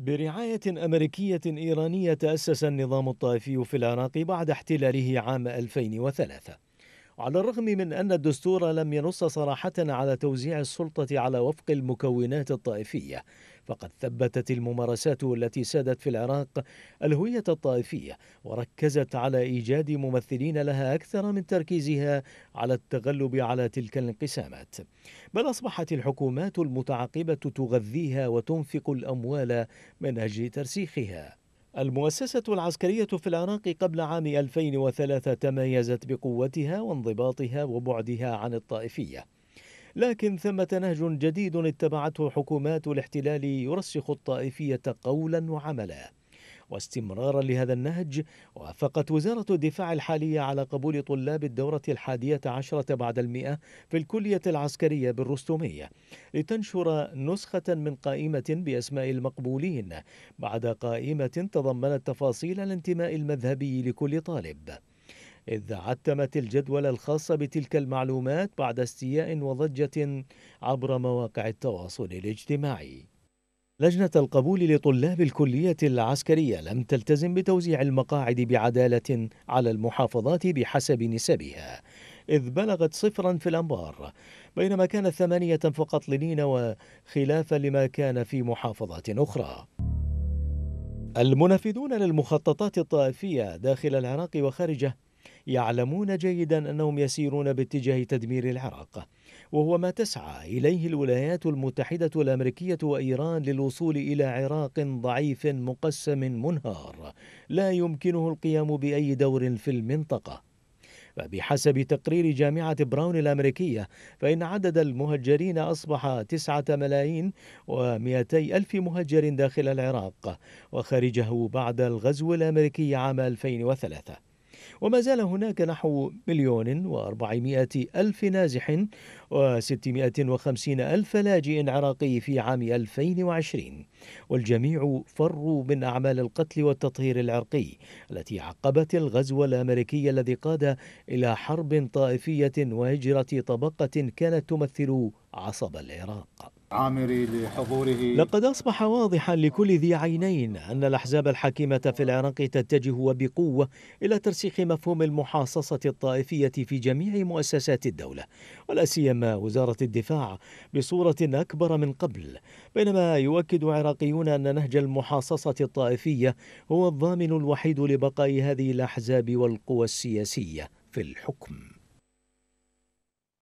برعاية أمريكية إيرانية تأسس النظام الطائفي في العراق بعد احتلاله عام 2003 على الرغم من أن الدستور لم ينص صراحة على توزيع السلطة على وفق المكونات الطائفية فقد ثبتت الممارسات التي سادت في العراق الهوية الطائفية وركزت على إيجاد ممثلين لها أكثر من تركيزها على التغلب على تلك الانقسامات بل أصبحت الحكومات المتعاقبة تغذيها وتنفق الأموال من أجل ترسيخها المؤسسة العسكرية في العراق قبل عام 2003 تميزت بقوتها وانضباطها وبعدها عن الطائفية لكن ثمة نهج جديد اتبعته حكومات الاحتلال يرسخ الطائفية قولا وعملا واستمرارا لهذا النهج وافقت وزارة الدفاع الحالية على قبول طلاب الدورة الحادية عشرة بعد المئة في الكلية العسكرية بالرستومية لتنشر نسخة من قائمة بأسماء المقبولين بعد قائمة تضمنت تفاصيل الانتماء المذهبي لكل طالب إذ عتمت الجدول الخاص بتلك المعلومات بعد استياء وضجة عبر مواقع التواصل الاجتماعي لجنة القبول لطلاب الكلية العسكرية لم تلتزم بتوزيع المقاعد بعدالة على المحافظات بحسب نسبها إذ بلغت صفرا في الأنبار بينما كانت ثمانية فقط لنينوى خلافا لما كان في محافظات أخرى المنفذون للمخططات الطائفية داخل العراق وخارجه يعلمون جيدا انهم يسيرون باتجاه تدمير العراق وهو ما تسعى اليه الولايات المتحده الامريكيه وايران للوصول الى عراق ضعيف مقسم منهار لا يمكنه القيام باي دور في المنطقه فبحسب تقرير جامعة براون الأمريكية فإن عدد المهجرين أصبح تسعة ملايين ومئتي ألف مهجر داخل العراق وخارجه بعد الغزو الأمريكي عام 2003 وما زال هناك نحو مليون وأربعمائة ألف نازح وستمائة وخمسين ألف لاجئ عراقي في عام 2020 والجميع فروا من أعمال القتل والتطهير العرقي التي عقبت الغزو الأمريكي الذي قاد إلى حرب طائفية وهجرة طبقة كانت تمثل عصب العراق عامري لحضوره لقد أصبح واضحا لكل ذي عينين أن الأحزاب الحاكمة في العراق تتجه وبقوة إلى ترسيخ مفهوم المحاصصة الطائفية في جميع مؤسسات الدولة ولا سيما وزارة الدفاع بصورة أكبر من قبل بينما يؤكد عراقيون أن نهج المحاصصة الطائفية هو الضامن الوحيد لبقاء هذه الأحزاب والقوى السياسية في الحكم